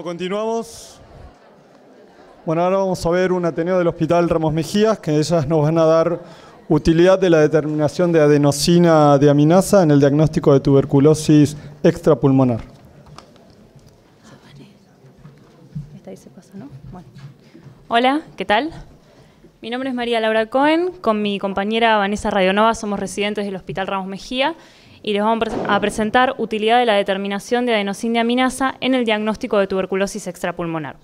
continuamos. Bueno, ahora vamos a ver un Ateneo del Hospital Ramos Mejías, que ellas nos van a dar utilidad de la determinación de adenosina de aminasa en el diagnóstico de tuberculosis extrapulmonar. Hola, ¿qué tal? Mi nombre es María Laura Cohen, con mi compañera Vanessa Radionova somos residentes del Hospital Ramos Mejía y les vamos a presentar utilidad de la determinación de aminasa en el diagnóstico de tuberculosis extrapulmonar.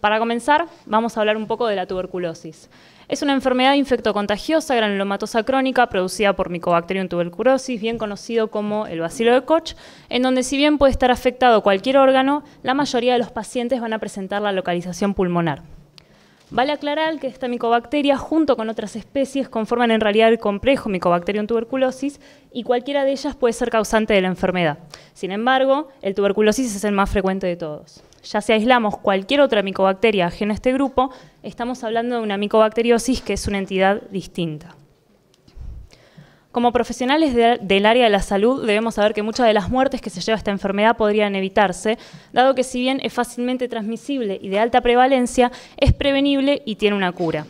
Para comenzar, vamos a hablar un poco de la tuberculosis. Es una enfermedad infectocontagiosa granulomatosa crónica producida por Mycobacterium tuberculosis, bien conocido como el bacilo de Koch, en donde si bien puede estar afectado cualquier órgano, la mayoría de los pacientes van a presentar la localización pulmonar. Vale aclarar que esta micobacteria, junto con otras especies, conforman en realidad el complejo Mycobacterium tuberculosis y cualquiera de ellas puede ser causante de la enfermedad. Sin embargo, el tuberculosis es el más frecuente de todos. Ya si aislamos cualquier otra micobacteria ajena a este grupo, estamos hablando de una micobacteriosis que es una entidad distinta. Como profesionales del área de la salud debemos saber que muchas de las muertes que se lleva esta enfermedad podrían evitarse, dado que si bien es fácilmente transmisible y de alta prevalencia, es prevenible y tiene una cura.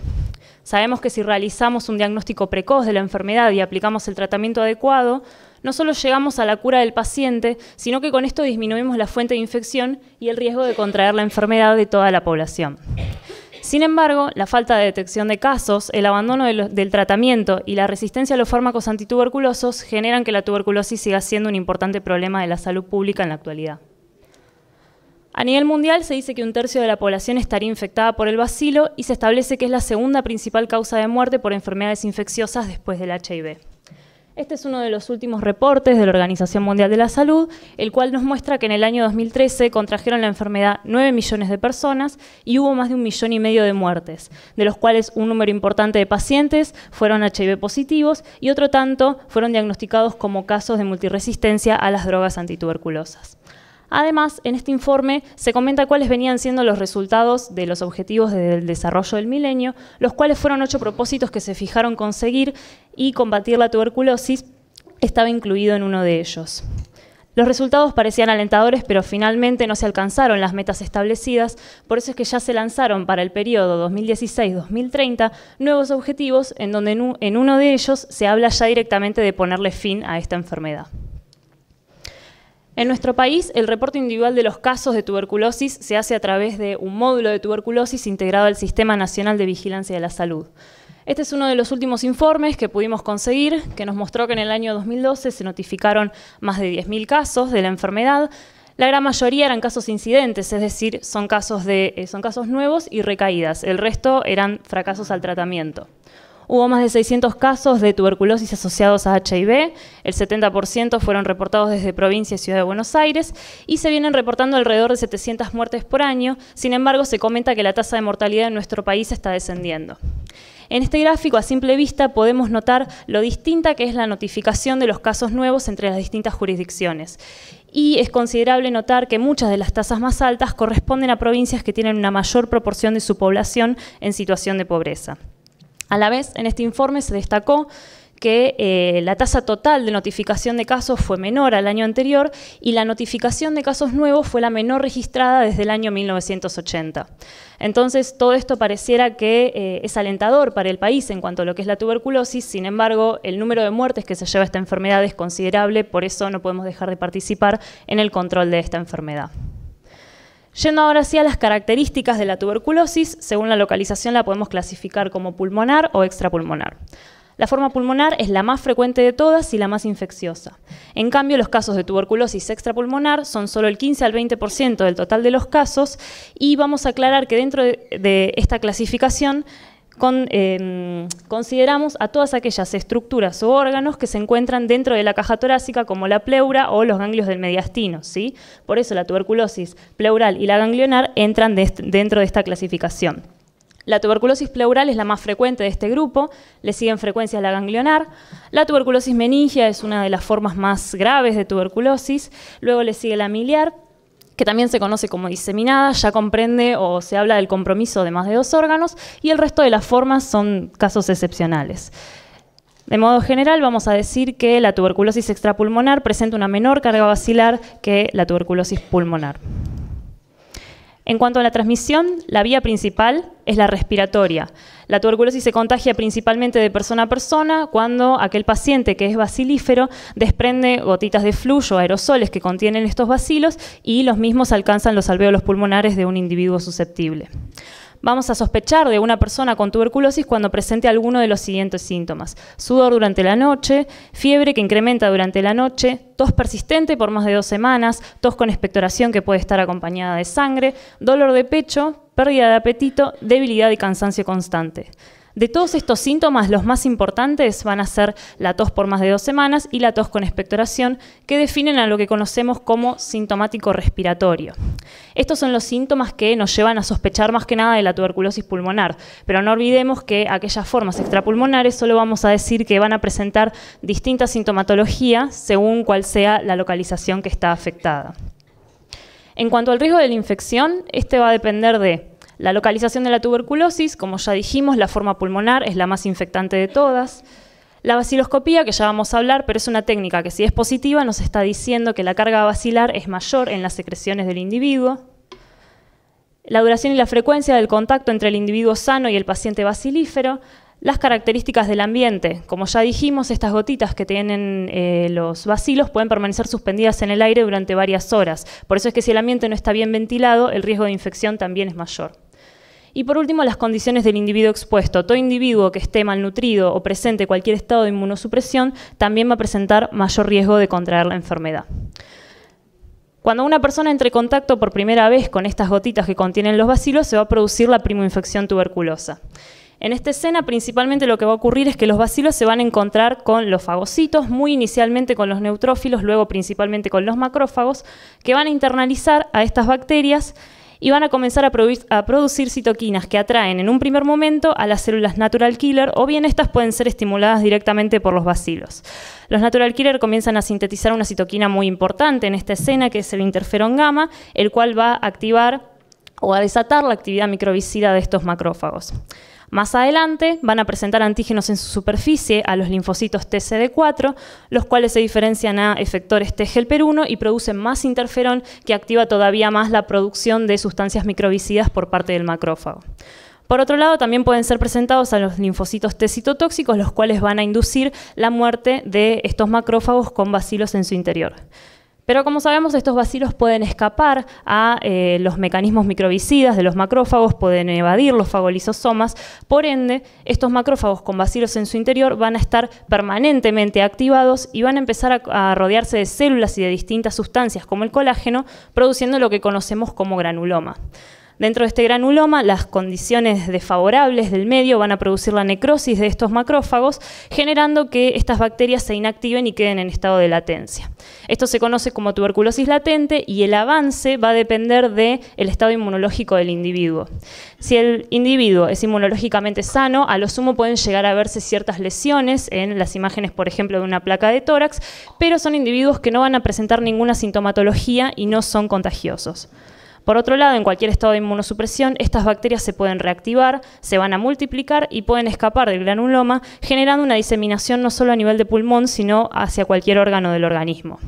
Sabemos que si realizamos un diagnóstico precoz de la enfermedad y aplicamos el tratamiento adecuado, no solo llegamos a la cura del paciente, sino que con esto disminuimos la fuente de infección y el riesgo de contraer la enfermedad de toda la población. Sin embargo, la falta de detección de casos, el abandono del tratamiento y la resistencia a los fármacos antituberculosos generan que la tuberculosis siga siendo un importante problema de la salud pública en la actualidad. A nivel mundial se dice que un tercio de la población estaría infectada por el bacilo y se establece que es la segunda principal causa de muerte por enfermedades infecciosas después del HIV. Este es uno de los últimos reportes de la Organización Mundial de la Salud, el cual nos muestra que en el año 2013 contrajeron la enfermedad 9 millones de personas y hubo más de un millón y medio de muertes, de los cuales un número importante de pacientes fueron HIV positivos y otro tanto fueron diagnosticados como casos de multiresistencia a las drogas antituberculosas. Además, en este informe se comenta cuáles venían siendo los resultados de los objetivos del desarrollo del milenio, los cuales fueron ocho propósitos que se fijaron conseguir y combatir la tuberculosis estaba incluido en uno de ellos. Los resultados parecían alentadores, pero finalmente no se alcanzaron las metas establecidas, por eso es que ya se lanzaron para el periodo 2016-2030 nuevos objetivos en donde en uno de ellos se habla ya directamente de ponerle fin a esta enfermedad. En nuestro país, el reporte individual de los casos de tuberculosis se hace a través de un módulo de tuberculosis integrado al Sistema Nacional de Vigilancia de la Salud. Este es uno de los últimos informes que pudimos conseguir, que nos mostró que en el año 2012 se notificaron más de 10.000 casos de la enfermedad. La gran mayoría eran casos incidentes, es decir, son casos, de, eh, son casos nuevos y recaídas. El resto eran fracasos al tratamiento. Hubo más de 600 casos de tuberculosis asociados a HIV, el 70% fueron reportados desde provincia y ciudad de Buenos Aires y se vienen reportando alrededor de 700 muertes por año, sin embargo se comenta que la tasa de mortalidad en nuestro país está descendiendo. En este gráfico, a simple vista, podemos notar lo distinta que es la notificación de los casos nuevos entre las distintas jurisdicciones. Y es considerable notar que muchas de las tasas más altas corresponden a provincias que tienen una mayor proporción de su población en situación de pobreza. A la vez, en este informe se destacó que eh, la tasa total de notificación de casos fue menor al año anterior y la notificación de casos nuevos fue la menor registrada desde el año 1980. Entonces, todo esto pareciera que eh, es alentador para el país en cuanto a lo que es la tuberculosis, sin embargo, el número de muertes que se lleva esta enfermedad es considerable, por eso no podemos dejar de participar en el control de esta enfermedad. Yendo ahora sí a las características de la tuberculosis, según la localización la podemos clasificar como pulmonar o extrapulmonar. La forma pulmonar es la más frecuente de todas y la más infecciosa. En cambio, los casos de tuberculosis extrapulmonar son solo el 15 al 20% del total de los casos y vamos a aclarar que dentro de, de esta clasificación Em, consideramos a todas aquellas estructuras o órganos que se encuentran dentro de la caja torácica, como la pleura o los ganglios del mediastino. ¿sí? Por eso la tuberculosis pleural y la ganglionar entran dentro de esta clasificación. La tuberculosis pleural es la más frecuente de este grupo, le siguen frecuencia la ganglionar. La tuberculosis meningia es una de las formas más graves de tuberculosis, luego le sigue la miliar que también se conoce como diseminada, ya comprende o se habla del compromiso de más de dos órganos y el resto de las formas son casos excepcionales. De modo general, vamos a decir que la tuberculosis extrapulmonar presenta una menor carga vacilar que la tuberculosis pulmonar. En cuanto a la transmisión, la vía principal es la respiratoria. La tuberculosis se contagia principalmente de persona a persona cuando aquel paciente que es bacilífero desprende gotitas de flujo, aerosoles que contienen estos bacilos y los mismos alcanzan los alvéolos pulmonares de un individuo susceptible vamos a sospechar de una persona con tuberculosis cuando presente alguno de los siguientes síntomas. Sudor durante la noche, fiebre que incrementa durante la noche, tos persistente por más de dos semanas, tos con expectoración que puede estar acompañada de sangre, dolor de pecho, pérdida de apetito, debilidad y cansancio constante. De todos estos síntomas, los más importantes van a ser la tos por más de dos semanas y la tos con expectoración, que definen a lo que conocemos como sintomático respiratorio. Estos son los síntomas que nos llevan a sospechar más que nada de la tuberculosis pulmonar, pero no olvidemos que aquellas formas extrapulmonares solo vamos a decir que van a presentar distinta sintomatología según cuál sea la localización que está afectada. En cuanto al riesgo de la infección, este va a depender de la localización de la tuberculosis, como ya dijimos, la forma pulmonar es la más infectante de todas. La baciloscopía, que ya vamos a hablar, pero es una técnica que si es positiva nos está diciendo que la carga bacilar es mayor en las secreciones del individuo. La duración y la frecuencia del contacto entre el individuo sano y el paciente bacilífero. Las características del ambiente. Como ya dijimos, estas gotitas que tienen eh, los bacilos pueden permanecer suspendidas en el aire durante varias horas. Por eso es que si el ambiente no está bien ventilado, el riesgo de infección también es mayor. Y por último, las condiciones del individuo expuesto. Todo individuo que esté malnutrido o presente cualquier estado de inmunosupresión también va a presentar mayor riesgo de contraer la enfermedad. Cuando una persona entre en contacto por primera vez con estas gotitas que contienen los bacilos, se va a producir la primoinfección tuberculosa. En esta escena principalmente lo que va a ocurrir es que los bacilos se van a encontrar con los fagocitos, muy inicialmente con los neutrófilos, luego principalmente con los macrófagos, que van a internalizar a estas bacterias y van a comenzar a, producir citoquinas que atraen en un primer momento a las células natural killer o bien estas pueden ser estimuladas directamente por los bacilos. Los natural killer comienzan a sintetizar una citoquina muy importante en esta escena que es el interferón gamma, el cual va a activar o a desatar la actividad microbicida de estos macrófagos. Más adelante van a presentar antígenos en su superficie a los linfocitos TCD4, los cuales se diferencian a efectores T-helper1 y producen más interferón que activa todavía más la producción de sustancias microbicidas por parte del macrófago. Por otro lado, también pueden ser presentados a los linfocitos T citotóxicos, los cuales van a inducir la muerte de estos macrófagos con bacilos en su interior. Pero como sabemos, estos bacilos pueden escapar a eh, los mecanismos microbicidas de los macrófagos, pueden evadir los fagolisosomas, por ende, estos macrófagos con bacilos en su interior van a estar permanentemente activados y van a empezar a rodearse de células y de distintas sustancias como el colágeno, produciendo lo que conocemos como granuloma. Dentro de este granuloma, las condiciones desfavorables del medio van a producir la necrosis de estos macrófagos, generando que estas bacterias se inactiven y queden en estado de latencia. Esto se conoce como tuberculosis latente y el avance va a depender del estado inmunológico del individuo. Si el individuo es inmunológicamente sano, a lo sumo pueden llegar a verse ciertas lesiones en las imágenes, por ejemplo, de una placa de tórax, pero son individuos que no van a presentar ninguna sintomatología y no son contagiosos. Por otro lado, en cualquier estado de inmunosupresión, estas bacterias se pueden reactivar, se van a multiplicar y pueden escapar del granuloma, generando una diseminación no solo a nivel de pulmón, sino hacia cualquier órgano del organismo.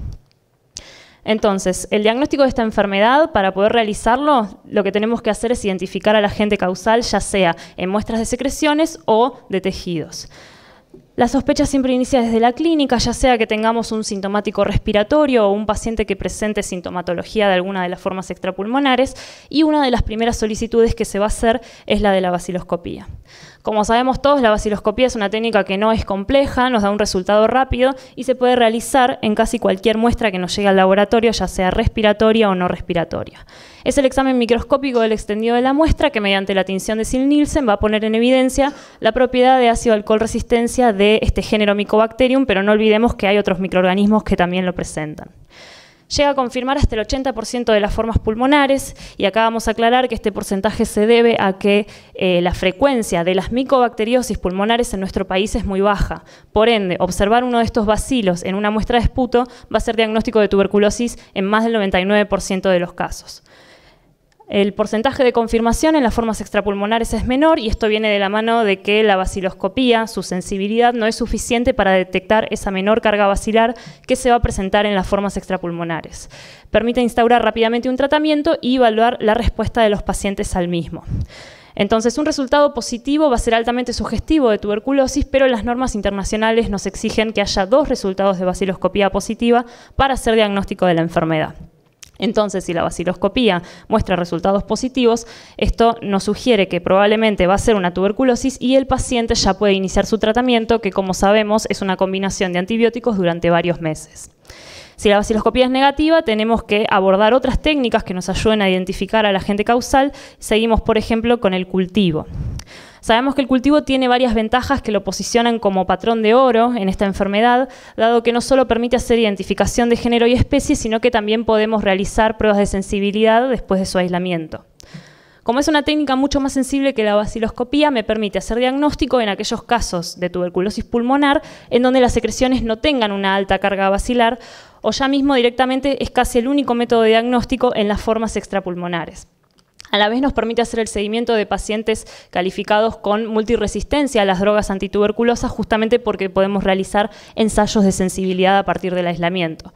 Entonces, el diagnóstico de esta enfermedad, para poder realizarlo, lo que tenemos que hacer es identificar al agente causal, ya sea en muestras de secreciones o de tejidos. La sospecha siempre inicia desde la clínica, ya sea que tengamos un sintomático respiratorio o un paciente que presente sintomatología de alguna de las formas extrapulmonares, y una de las primeras solicitudes que se va a hacer es la de la baciloscopía. Como sabemos todos, la vaciloscopía es una técnica que no es compleja, nos da un resultado rápido y se puede realizar en casi cualquier muestra que nos llegue al laboratorio, ya sea respiratoria o no respiratoria. Es el examen microscópico del extendido de la muestra que mediante la tinción de Sil-Nielsen va a poner en evidencia la propiedad de ácido alcohol resistencia de este género Mycobacterium, pero no olvidemos que hay otros microorganismos que también lo presentan llega a confirmar hasta el 80% de las formas pulmonares y acá vamos a aclarar que este porcentaje se debe a que eh, la frecuencia de las micobacteriosis pulmonares en nuestro país es muy baja. Por ende, observar uno de estos bacilos en una muestra de esputo va a ser diagnóstico de tuberculosis en más del 99% de los casos. El porcentaje de confirmación en las formas extrapulmonares es menor y esto viene de la mano de que la baciloscopía, su sensibilidad, no es suficiente para detectar esa menor carga bacilar que se va a presentar en las formas extrapulmonares. Permite instaurar rápidamente un tratamiento y evaluar la respuesta de los pacientes al mismo. Entonces, un resultado positivo va a ser altamente sugestivo de tuberculosis, pero las normas internacionales nos exigen que haya dos resultados de baciloscopía positiva para hacer diagnóstico de la enfermedad. Entonces, si la vaciloscopía muestra resultados positivos, esto nos sugiere que probablemente va a ser una tuberculosis y el paciente ya puede iniciar su tratamiento, que como sabemos es una combinación de antibióticos durante varios meses. Si la baciloscopía es negativa, tenemos que abordar otras técnicas que nos ayuden a identificar al agente causal. Seguimos, por ejemplo, con el cultivo. Sabemos que el cultivo tiene varias ventajas que lo posicionan como patrón de oro en esta enfermedad, dado que no solo permite hacer identificación de género y especie, sino que también podemos realizar pruebas de sensibilidad después de su aislamiento. Como es una técnica mucho más sensible que la vaciloscopía, me permite hacer diagnóstico en aquellos casos de tuberculosis pulmonar en donde las secreciones no tengan una alta carga bacilar o ya mismo directamente es casi el único método de diagnóstico en las formas extrapulmonares. A la vez nos permite hacer el seguimiento de pacientes calificados con multiresistencia a las drogas antituberculosas justamente porque podemos realizar ensayos de sensibilidad a partir del aislamiento.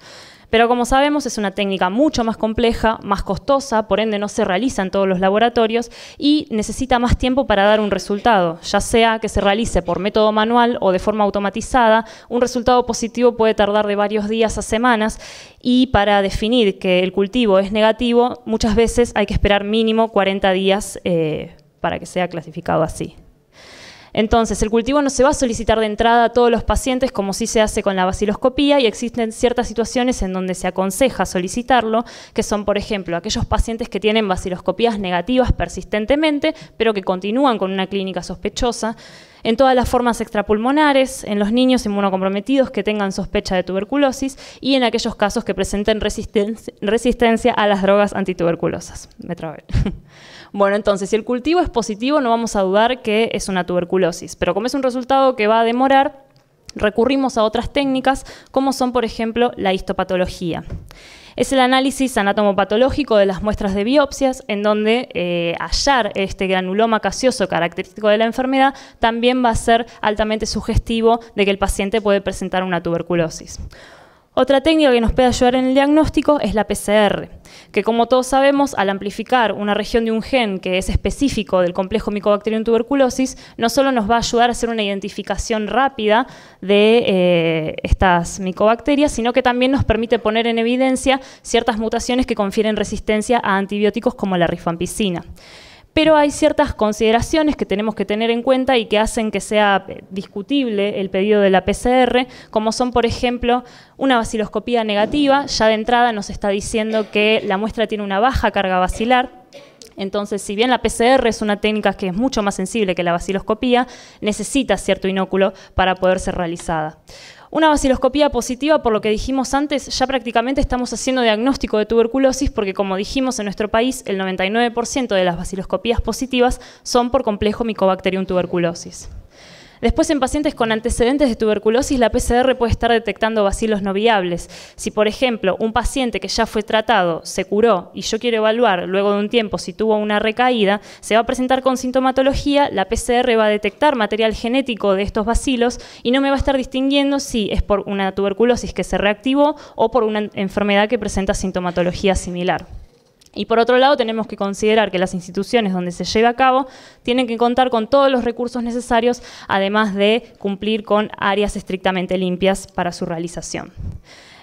Pero como sabemos es una técnica mucho más compleja, más costosa, por ende no se realiza en todos los laboratorios y necesita más tiempo para dar un resultado, ya sea que se realice por método manual o de forma automatizada, un resultado positivo puede tardar de varios días a semanas y para definir que el cultivo es negativo muchas veces hay que esperar mínimo 40 días eh, para que sea clasificado así. Entonces, el cultivo no se va a solicitar de entrada a todos los pacientes como sí se hace con la vaciloscopía y existen ciertas situaciones en donde se aconseja solicitarlo, que son, por ejemplo, aquellos pacientes que tienen vaciloscopías negativas persistentemente, pero que continúan con una clínica sospechosa, en todas las formas extrapulmonares, en los niños inmunocomprometidos que tengan sospecha de tuberculosis y en aquellos casos que presenten resistencia, resistencia a las drogas antituberculosas. Me trabé. Bueno, entonces, si el cultivo es positivo, no vamos a dudar que es una tuberculosis, pero como es un resultado que va a demorar, recurrimos a otras técnicas, como son, por ejemplo, la histopatología es el análisis anatomopatológico de las muestras de biopsias, en donde eh, hallar este granuloma caseoso característico de la enfermedad también va a ser altamente sugestivo de que el paciente puede presentar una tuberculosis. Otra técnica que nos puede ayudar en el diagnóstico es la PCR, que como todos sabemos, al amplificar una región de un gen que es específico del complejo en tuberculosis, no solo nos va a ayudar a hacer una identificación rápida de eh, estas micobacterias, sino que también nos permite poner en evidencia ciertas mutaciones que confieren resistencia a antibióticos como la rifampicina pero hay ciertas consideraciones que tenemos que tener en cuenta y que hacen que sea eh, discutible el pedido de la PCR, como son, por ejemplo, una vaciloscopía negativa, ya de entrada nos está diciendo que la muestra tiene una baja carga vacilar, entonces, si bien la PCR es una técnica que es mucho más sensible que la vaciloscopía, necesita cierto inóculo para poder ser realizada. Una vaciloscopía positiva, por lo que dijimos antes, ya prácticamente estamos haciendo diagnóstico de tuberculosis porque, como dijimos, en nuestro país el 99% de las vaciloscopías positivas son por complejo Mycobacterium tuberculosis. Después, en pacientes con antecedentes de tuberculosis, la PCR puede estar detectando vacilos no viables. Si, por ejemplo, un paciente que ya fue tratado se curó y yo quiero evaluar luego de un tiempo si tuvo una recaída, se va a presentar con sintomatología, la PCR va a detectar material genético de estos vacilos y no me va a estar distinguiendo si es por una tuberculosis que se reactivó o por una enfermedad que presenta sintomatología similar. Y por otro lado, tenemos que considerar que las instituciones donde se lleva a cabo tienen que contar con todos los recursos necesarios, además de cumplir con áreas estrictamente limpias para su realización.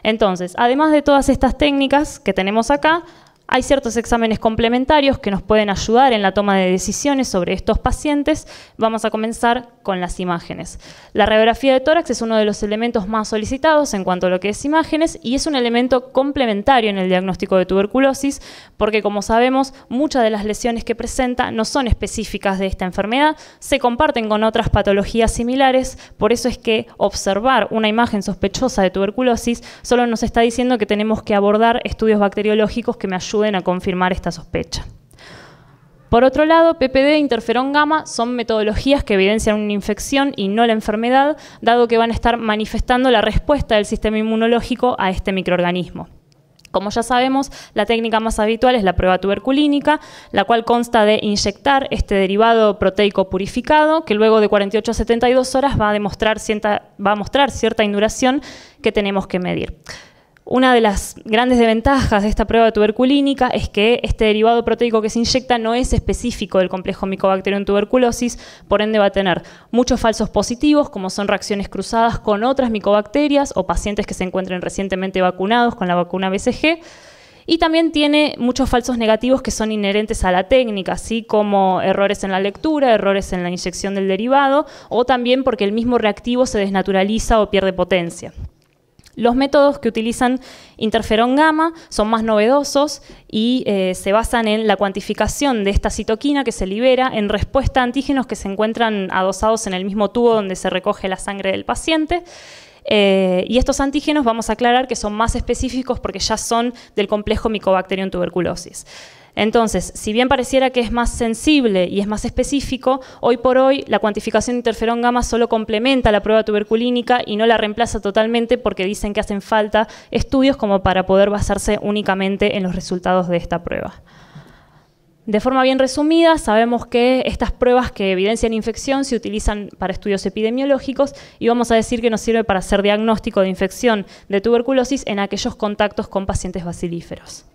Entonces, además de todas estas técnicas que tenemos acá, hay ciertos exámenes complementarios que nos pueden ayudar en la toma de decisiones sobre estos pacientes. Vamos a comenzar con las imágenes. La radiografía de tórax es uno de los elementos más solicitados en cuanto a lo que es imágenes y es un elemento complementario en el diagnóstico de tuberculosis porque, como sabemos, muchas de las lesiones que presenta no son específicas de esta enfermedad, se comparten con otras patologías similares, por eso es que observar una imagen sospechosa de tuberculosis solo nos está diciendo que tenemos que abordar estudios bacteriológicos que me ayuden a confirmar esta sospecha. Por otro lado, PPD e interferón gamma son metodologías que evidencian una infección y no la enfermedad, dado que van a estar manifestando la respuesta del sistema inmunológico a este microorganismo. Como ya sabemos, la técnica más habitual es la prueba tuberculínica, la cual consta de inyectar este derivado proteico purificado, que luego de 48 a 72 horas va a, demostrar cierta, va a mostrar cierta induración que tenemos que medir. Una de las grandes desventajas de esta prueba tuberculínica es que este derivado proteico que se inyecta no es específico del complejo en tuberculosis, por ende va a tener muchos falsos positivos, como son reacciones cruzadas con otras micobacterias o pacientes que se encuentren recientemente vacunados con la vacuna BCG. Y también tiene muchos falsos negativos que son inherentes a la técnica, así como errores en la lectura, errores en la inyección del derivado, o también porque el mismo reactivo se desnaturaliza o pierde potencia. Los métodos que utilizan interferón gamma son más novedosos y eh, se basan en la cuantificación de esta citoquina que se libera en respuesta a antígenos que se encuentran adosados en el mismo tubo donde se recoge la sangre del paciente. Eh, y estos antígenos vamos a aclarar que son más específicos porque ya son del complejo Mycobacterium tuberculosis. Entonces, si bien pareciera que es más sensible y es más específico, hoy por hoy la cuantificación de interferón gamma solo complementa la prueba tuberculínica y no la reemplaza totalmente porque dicen que hacen falta estudios como para poder basarse únicamente en los resultados de esta prueba. De forma bien resumida, sabemos que estas pruebas que evidencian infección se utilizan para estudios epidemiológicos y vamos a decir que nos sirve para hacer diagnóstico de infección de tuberculosis en aquellos contactos con pacientes bacilíferos.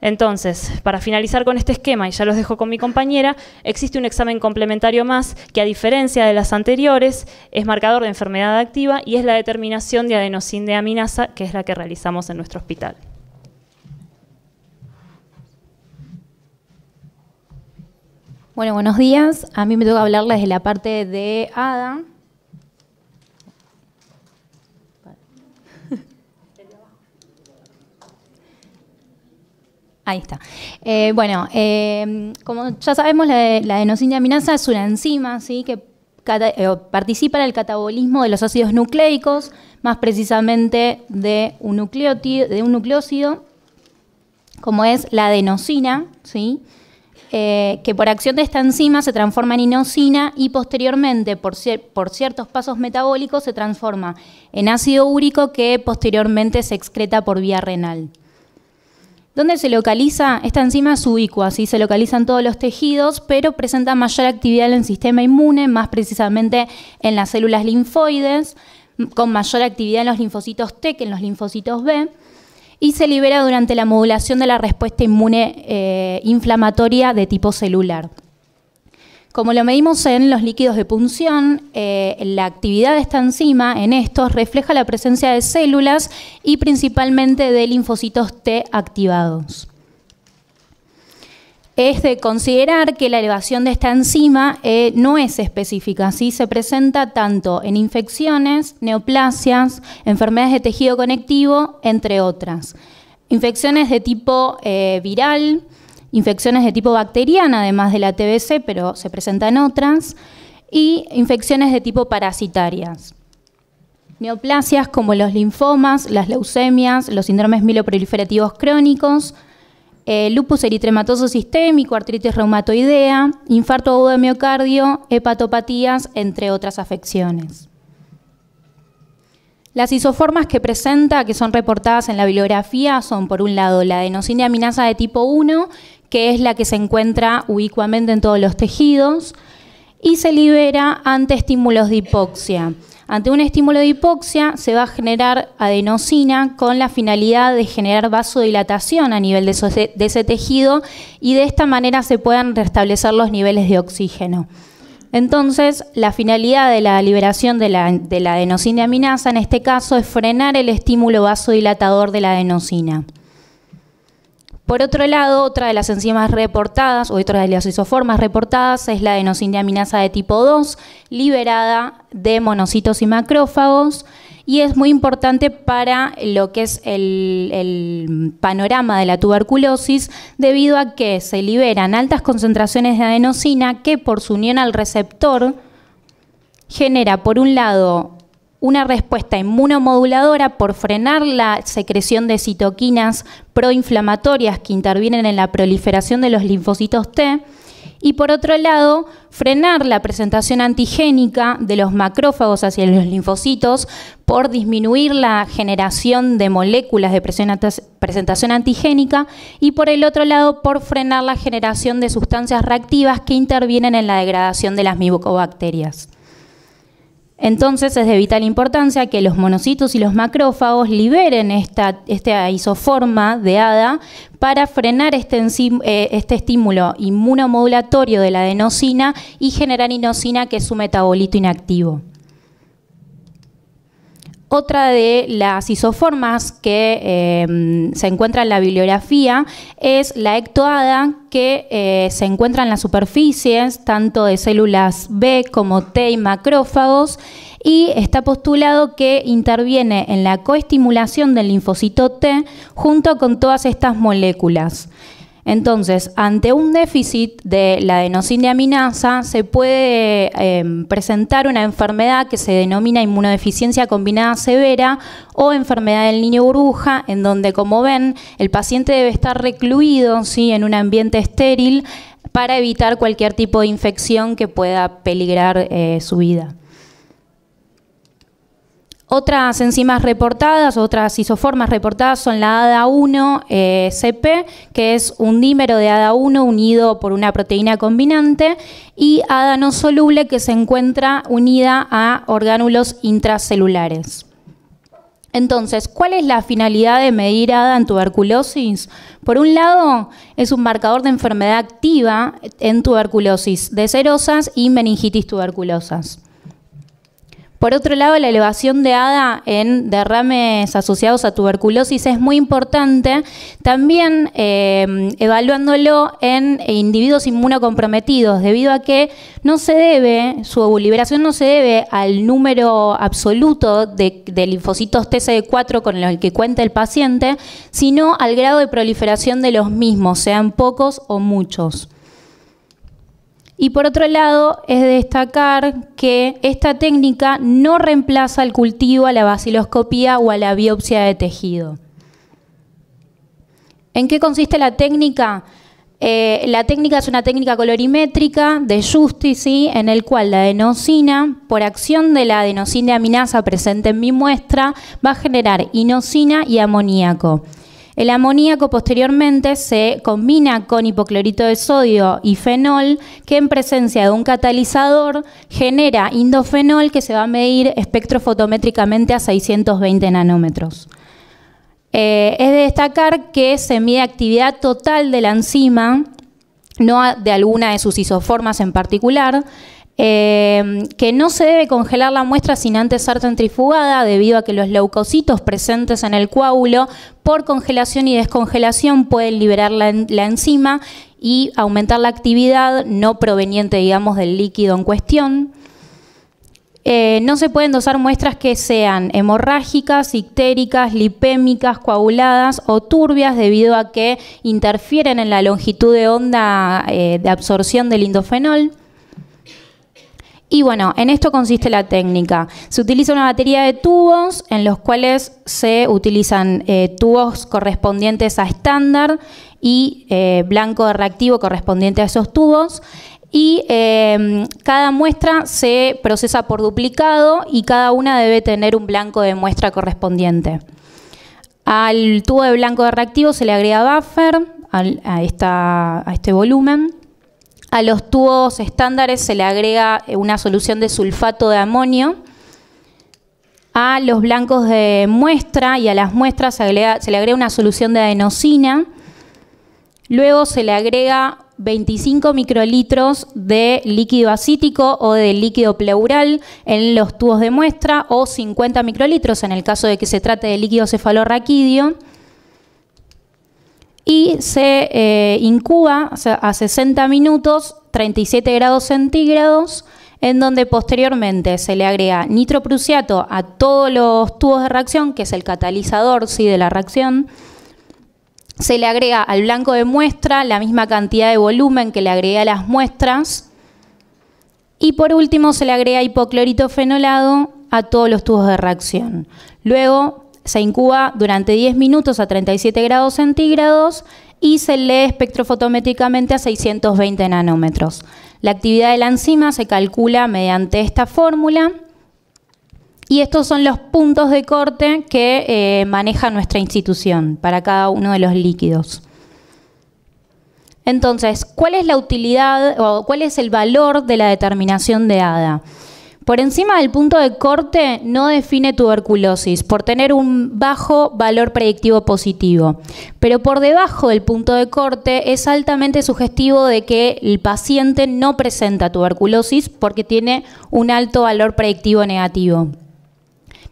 Entonces, para finalizar con este esquema, y ya los dejo con mi compañera, existe un examen complementario más que a diferencia de las anteriores es marcador de enfermedad activa y es la determinación de adenosín de aminasa, que es la que realizamos en nuestro hospital. Bueno, buenos días. A mí me toca hablarles de la parte de ADA, Ahí está. Eh, bueno, em, como ya sabemos, la, adenosina es una enzima ¿sí? que eh, participa en el catabolismo de los ácidos nucleicos, más precisamente de un, de un nucleócido, como es la adenosina, ¿sí? Eh, que por acción de esta enzima se transforma en inosina y posteriormente, por, ciertos pasos metabólicos, se transforma en ácido úrico que posteriormente se excreta por vía renal. ¿Dónde se localiza? Esta enzima es ubicua, se localiza en todos los tejidos, pero presenta mayor actividad en el sistema inmune, más precisamente en las células linfoides, con mayor actividad en los linfocitos T que en los linfocitos B, y se libera durante la modulación de la respuesta inmune eh, inflamatoria de tipo celular. Como lo medimos en los líquidos de punción, eh, la actividad de esta enzima en estos refleja la presencia de células y principalmente de linfocitos T activados. Es de considerar que la elevación de esta enzima eh, no es específica, ¿sí? se presenta tanto en infecciones, neoplasias, enfermedades de tejido conectivo, entre otras. Infecciones de tipo eh, viral, infecciones de tipo bacteriana, además de la TBC, pero se presentan otras, y infecciones de tipo parasitarias. Neoplasias como los linfomas, las leucemias, los síndromes mieloproliferativos crónicos, eh, lupus eritrematoso sistémico, artritis reumatoidea, infarto agudo de miocardio, hepatopatías, entre otras afecciones. Las isoformas que presenta, que son reportadas en la bibliografía, son por un lado la adenosina aminasa de tipo 1, que es la que se encuentra ubicuamente en todos los tejidos, y se libera ante estímulos de hipoxia. Ante un estímulo de hipoxia se va a generar adenosina con la finalidad de generar vasodilatación a nivel de, ese tejido y de esta manera se puedan restablecer los niveles de oxígeno. Entonces, la finalidad de la liberación de la, de adenosina aminasa en este caso es frenar el estímulo vasodilatador de la adenosina. Por otro lado, otra de las enzimas reportadas, o otra de las isoformas reportadas, es la adenosina de tipo 2, liberada de monocitos y macrófagos, y es muy importante para lo que es el panorama de la tuberculosis, debido a que se liberan altas concentraciones de adenosina que por su unión al receptor genera, por un lado, una respuesta inmunomoduladora por frenar la secreción de citoquinas proinflamatorias que intervienen en la proliferación de los linfocitos T y por otro lado, frenar la presentación antigénica de los macrófagos hacia los linfocitos por disminuir la generación de moléculas de presentación antigénica y por el otro lado, por frenar la generación de sustancias reactivas que intervienen en la degradación de las micobacterias. Entonces es de vital importancia que los monocitos y los macrófagos liberen esta, isoforma de ADA para frenar este, eh, este, estímulo inmunomodulatorio de la adenosina y generar inosina, que es su metabolito inactivo. Otra de las isoformas que em, se encuentra en la bibliografía es la ectoada que eh, se encuentra en las superficies tanto de células B como T y macrófagos y está postulado que interviene en la coestimulación del linfocito T junto con todas estas moléculas. Entonces, ante un déficit de la aminasa se puede em, presentar una enfermedad que se denomina inmunodeficiencia combinada severa o enfermedad del niño burbuja, en donde, como ven, el paciente debe estar recluido ¿sí? en un ambiente estéril para evitar cualquier tipo de infección que pueda peligrar eh, su vida. Otras enzimas reportadas, otras isoformas reportadas son la ADA1-CP, eh, que es un dímero de ADA1 unido por una proteína combinante, y ADA no soluble, que se encuentra unida a orgánulos intracelulares. Entonces, ¿cuál es la finalidad de medir ADA en tuberculosis? Por un lado, es un marcador de enfermedad activa en tuberculosis de serosas y meningitis tuberculosas. Por otro lado, la elevación de ADA en derrames asociados a tuberculosis es muy importante, también eh, evaluándolo en individuos inmunocomprometidos, debido a que no se debe, su liberación no se debe al número absoluto de, de linfocitos TCD4 con el que cuenta el paciente, sino al grado de proliferación de los mismos, sean pocos o muchos. Y por otro lado, es destacar que esta técnica no reemplaza el cultivo a la baciloscopía o a la biopsia de tejido. ¿En qué consiste la técnica? Eh, la técnica es una técnica colorimétrica de justice, en el cual la adenosina, por acción de la adenosina aminasa presente en mi muestra, va a generar inosina y amoníaco. El amoníaco posteriormente se combina con hipoclorito de sodio y fenol, que en presencia de un catalizador genera indofenol que se va a medir espectrofotométricamente a 620 nanómetros. Eh, es de destacar que se mide actividad total de la enzima, no de alguna de sus isoformas en particular, Em, que no se debe congelar la muestra sin antes ser centrifugada debido a que los leucocitos presentes en el coágulo por congelación y descongelación pueden liberar la, enzima y aumentar la actividad no proveniente, digamos, del líquido en cuestión. Eh, no se pueden dosar muestras que sean hemorrágicas, ictéricas, lipémicas, coaguladas o turbias debido a que interfieren en la longitud de onda eh, de absorción del indofenol. Y bueno, en esto consiste la técnica. Se utiliza una batería de tubos en los cuales se utilizan eh, tubos correspondientes a estándar y eh, blanco de reactivo correspondiente a esos tubos. Y eh, cada muestra se procesa por duplicado y cada una debe tener un blanco de muestra correspondiente. Al tubo de blanco de reactivo se le agrega buffer a este volumen a los tubos estándares se le agrega eh, una solución de sulfato de amonio. A los blancos de muestra y a las muestras se, le agrega una solución de adenosina. Luego se le agrega 25 microlitros de líquido acítico o de líquido pleural en los tubos de muestra o 50 microlitros en el caso de que se trate de líquido cefalorraquídeo y se eh, incuba a 60 minutos, 37 grados centígrados, en donde posteriormente se le agrega nitroprusiato a todos los tubos de reacción, que es el catalizador ¿sí? de la reacción. Se le agrega al blanco de muestra la misma cantidad de volumen que le agrega a las muestras. Y por último se le agrega hipoclorito fenolado a todos los tubos de reacción. Luego se incuba durante 10 minutos a 37 grados centígrados y se lee espectrofotométricamente a 620 nanómetros. La actividad de la enzima se calcula mediante esta fórmula y estos son los puntos de corte que eh, maneja nuestra institución para cada uno de los líquidos. Entonces, ¿cuál es la utilidad o cuál es el valor de la determinación de ADA? por encima del punto de corte no define tuberculosis por tener un bajo valor predictivo positivo, pero por debajo del punto de corte es altamente sugestivo de que el paciente no presenta tuberculosis porque tiene un alto valor predictivo negativo.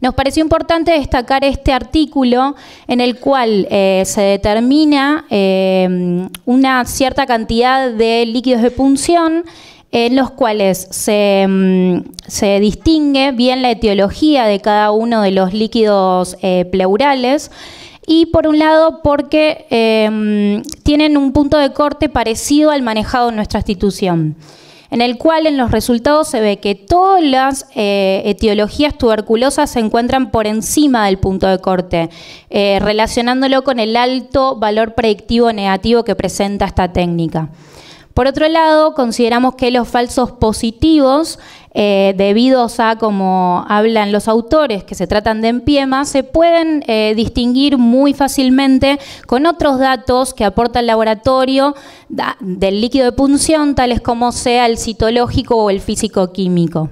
Nos pareció importante destacar este artículo en el cual eh, se determina eh, una cierta cantidad de líquidos de punción en los cuales mm, se, distingue bien la etiología de cada uno de los líquidos eh, pleurales. Y por un lado, porque em, tienen un punto de corte parecido al manejado en nuestra institución, en el cual en los resultados se ve que todas las eh, etiologías tuberculosas se encuentran por encima del punto de corte, eh, relacionándolo con el alto valor predictivo negativo que presenta esta técnica. Por otro lado, consideramos que los falsos positivos, debido eh, debidos a como hablan los autores que se tratan de empiema, se pueden eh, distinguir muy fácilmente con otros datos que aporta el laboratorio del líquido de punción, tales como sea el citológico o el físico-químico.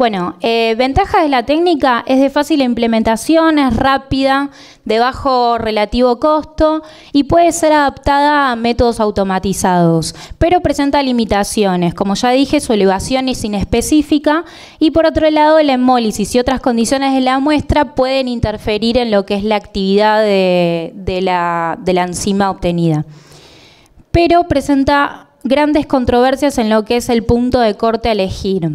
Bueno, eh, ventaja de la técnica es de fácil implementación, es rápida, de bajo relativo costo y puede ser adaptada a métodos automatizados, pero presenta limitaciones. Como ya dije, su elevación es inespecífica y por otro lado la hemólisis y otras condiciones de la muestra pueden interferir en lo que es la actividad de, la, enzima obtenida. Pero presenta grandes controversias en lo que es el punto de corte a elegir.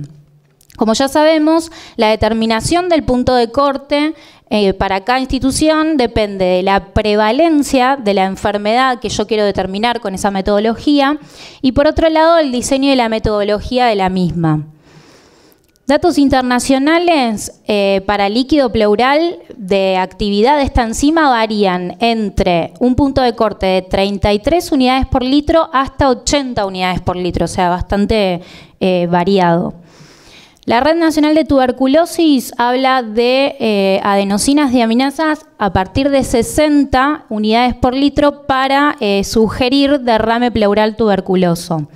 Como ya sabemos, la determinación del punto de corte eh, para cada institución depende de la prevalencia de la enfermedad que yo quiero determinar con esa metodología y por otro lado el diseño de la metodología de la misma. Datos internacionales eh, para líquido pleural de actividad de esta enzima varían entre un punto de corte de 33 unidades por litro hasta 80 unidades por litro, o sea, bastante eh, variado. La Red Nacional de Tuberculosis habla de eh, adenosinas de amenazas a partir de 60 unidades por litro para eh, sugerir derrame pleural tuberculoso.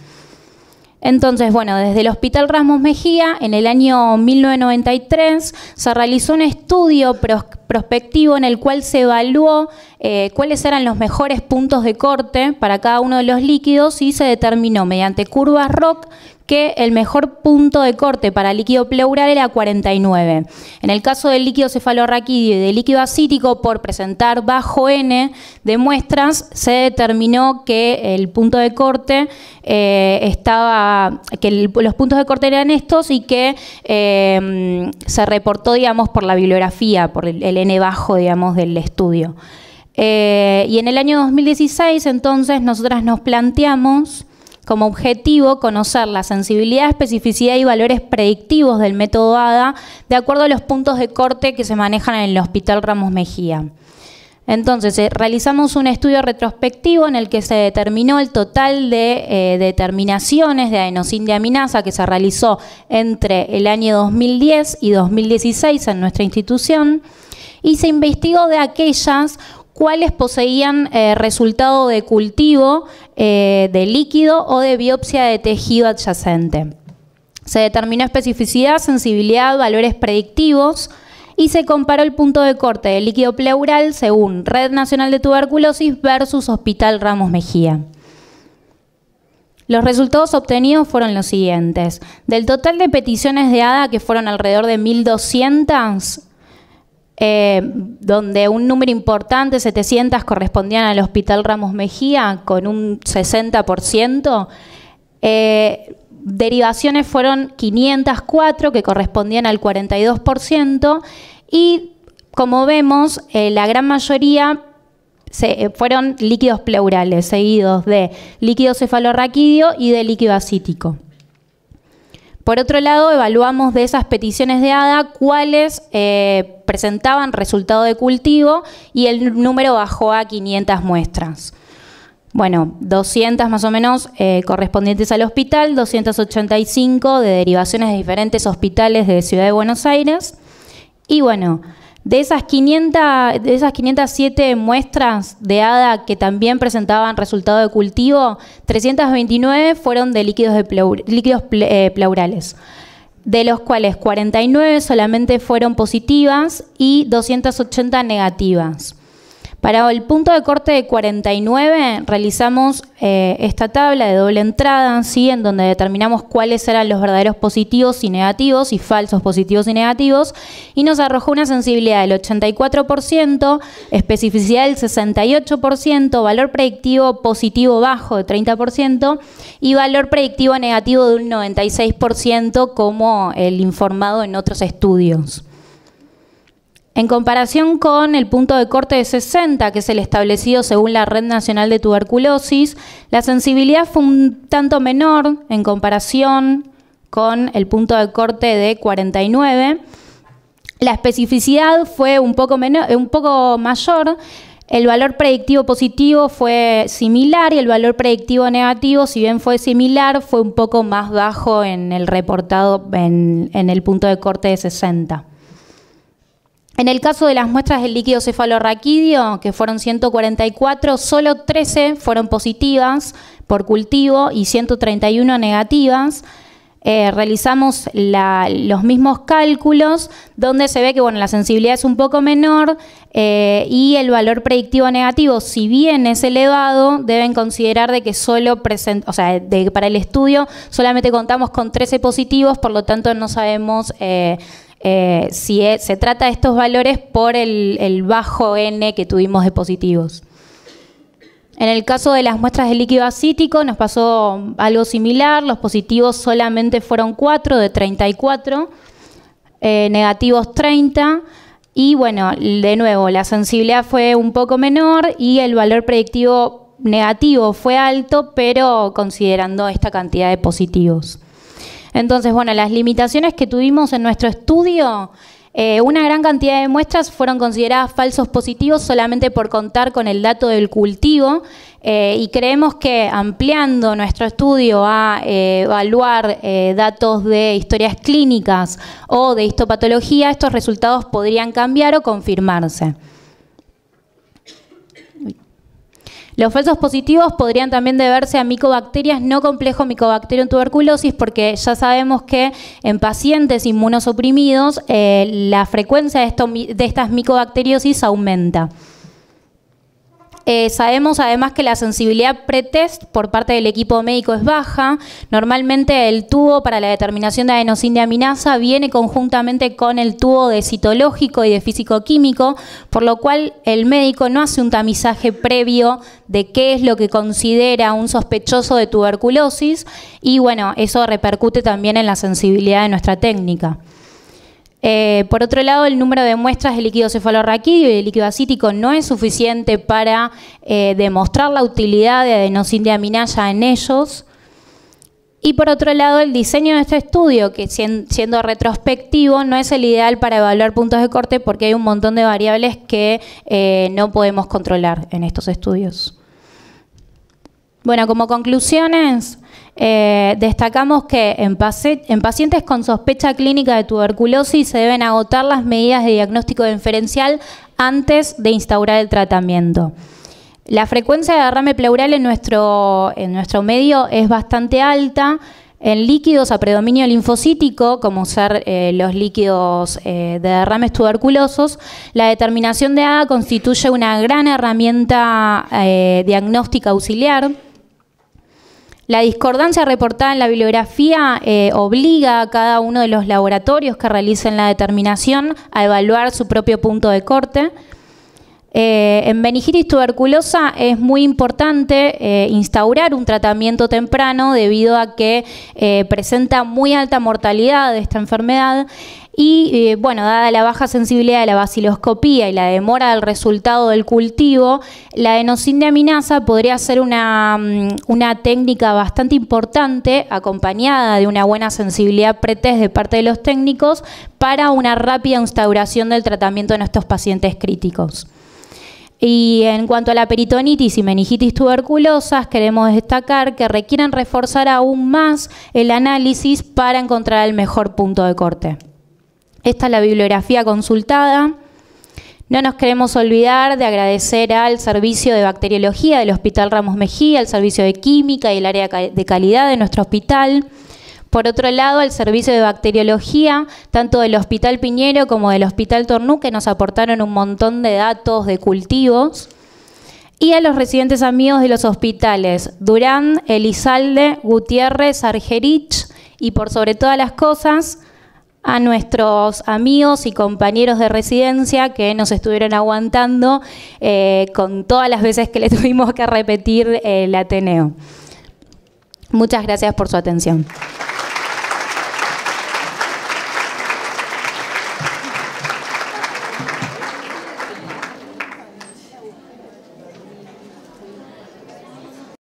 Entonces, bueno, desde el Hospital Ramos Mejía, en el año 1993, se realizó un estudio prospectivo en el cual se evaluó eh, cuáles eran los mejores puntos de corte para cada uno de los líquidos y se determinó mediante curvas ROC que el mejor punto de corte para líquido pleural era 49. En el caso del líquido cefalorraquídeo y del líquido acítico, por presentar bajo N de muestras, se determinó que el punto de corte eh, estaba, que los puntos de corte eran estos y que em, se reportó, digamos, por la bibliografía, por el, N bajo, digamos, del estudio. Eh, y en el año 2016, entonces, nosotras nos planteamos como objetivo conocer la sensibilidad, especificidad y valores predictivos del método ADA de acuerdo a los puntos de corte que se manejan en el Hospital Ramos Mejía. Entonces, eh, realizamos un estudio retrospectivo en el que se determinó el total de eh, determinaciones de adenosín de aminasa que se realizó entre el año 2010 y 2016 en nuestra institución y se investigó de aquellas cuáles poseían eh, resultado de cultivo eh, de líquido o de biopsia de tejido adyacente. Se determinó especificidad, sensibilidad, valores predictivos y se comparó el punto de corte del líquido pleural según Red Nacional de Tuberculosis versus Hospital Ramos Mejía. Los resultados obtenidos fueron los siguientes. Del total de peticiones de ADA, que fueron alrededor de 1.200, eh, donde un número importante, 700, correspondían al Hospital Ramos Mejía con un 60%. Eh, derivaciones fueron 504, que correspondían al 42%, y como vemos, eh, la gran mayoría fueron líquidos pleurales, seguidos de líquido cefalorraquídeo y de líquido acítico. Por otro lado, evaluamos de esas peticiones de ADA cuáles eh, presentaban resultado de cultivo y el número bajó a 500 muestras. Bueno, 200 más o menos eh, correspondientes al hospital, 285 de derivaciones de diferentes hospitales de Ciudad de Buenos Aires. Y bueno, de esas, 500, de esas 507 muestras de ADA que también presentaban resultado de cultivo, 329 fueron de líquidos, de líquidos eh, pleurales, de los cuales 49 solamente fueron positivas y 280 negativas. Para el punto de corte de 49 realizamos eh, esta tabla de doble entrada, ¿sí? en donde determinamos cuáles eran los verdaderos positivos y negativos y falsos positivos y negativos, y nos arrojó una sensibilidad del 84%, especificidad del 68%, valor predictivo positivo bajo de 30% y valor predictivo negativo de un 96% como el informado en otros estudios. En comparación con el punto de corte de 60, que es el establecido según la Red Nacional de Tuberculosis, la sensibilidad fue un tanto menor en comparación con el punto de corte de 49. La especificidad fue un poco, mayor, el valor predictivo positivo fue similar y el valor predictivo negativo, si bien fue similar, fue un poco más bajo en el reportado en el punto de corte de 60. En el caso de las muestras del líquido cefalorraquídeo, que fueron 144, solo 13 fueron positivas por cultivo y 131 negativas. Eh, realizamos los mismos cálculos donde se ve que bueno, la sensibilidad es un poco menor eh, y el valor predictivo negativo, si bien es elevado, deben considerar de que solo o sea, para el estudio solamente contamos con 13 positivos, por lo tanto no sabemos... Eh, eh, si e, se trata de estos valores por el, bajo N que tuvimos de positivos. En el caso de las muestras de líquido acítico nos pasó algo similar, los positivos solamente fueron 4 de 34, eh, negativos 30 y bueno, de nuevo, la sensibilidad fue un poco menor y el valor predictivo negativo fue alto, pero considerando esta cantidad de positivos. Entonces, bueno, las limitaciones que tuvimos en nuestro estudio, eh, una gran cantidad de muestras fueron consideradas falsos positivos solamente por contar con el dato del cultivo eh, y creemos que ampliando nuestro estudio a eh, evaluar datos de historias clínicas o de histopatología, estos resultados podrían cambiar o confirmarse. Los falsos positivos podrían también deberse a micobacterias no complejo en tuberculosis, porque ya sabemos que en pacientes inmunosuprimidos eh, la frecuencia de, de estas micobacteriosis aumenta. Eh, sabemos además que la sensibilidad pretest por parte del equipo médico es baja. Normalmente el tubo para la determinación de aminaza viene conjuntamente con el tubo de citológico y de físico-químico, por lo cual el médico no hace un tamizaje previo de qué es lo que considera un sospechoso de tuberculosis y bueno, eso repercute también en la sensibilidad de nuestra técnica. Eh, por otro lado, el número de muestras de líquido cefalorraquídeo y de líquido acítico no es suficiente para eh, demostrar la utilidad de ya en ellos. Y por otro lado, el diseño de este estudio, que siendo retrospectivo, no es el ideal para evaluar puntos de corte porque hay un montón de variables que eh, no podemos controlar en estos estudios. Bueno, como conclusiones, eh, destacamos que en, pacientes con sospecha clínica de tuberculosis se deben agotar las medidas de diagnóstico diferencial antes de instaurar el tratamiento. La frecuencia de derrame pleural en nuestro, medio es bastante alta. En líquidos a predominio linfocítico, como ser eh, los líquidos eh, de derrames tuberculosos, la determinación de ADA constituye una gran herramienta diagnóstica auxiliar. La discordancia reportada en la bibliografía eh, obliga a cada uno de los laboratorios que realicen la determinación a evaluar su propio punto de corte. Eh, en meningitis tuberculosa es muy importante eh, instaurar un tratamiento temprano debido a que presenta muy alta mortalidad de esta enfermedad y eh, bueno, dada la baja sensibilidad de la baciloscopía y la demora del resultado del cultivo, la aminaza podría ser una, mm, una técnica bastante importante, acompañada de una buena sensibilidad pretest de parte de los técnicos, para una rápida instauración del tratamiento en estos pacientes críticos. Y en cuanto a la peritonitis y meningitis tuberculosas, queremos destacar que requieren reforzar aún más el análisis para encontrar el mejor punto de corte. Esta es la bibliografía consultada. No nos queremos olvidar de agradecer al Servicio de Bacteriología del Hospital Ramos Mejía, al Servicio de Química y el área de calidad de nuestro hospital. Por otro lado, al Servicio de Bacteriología, tanto del Hospital Piñero como del Hospital Tornú, que nos aportaron un montón de datos de cultivos. Y a los residentes amigos de los hospitales Durán, Elizalde, Gutiérrez, Argerich y por sobre todas las cosas, a nuestros amigos y compañeros de residencia que nos estuvieron aguantando eh, con todas las veces que le tuvimos que repetir el Ateneo. Muchas gracias por su atención.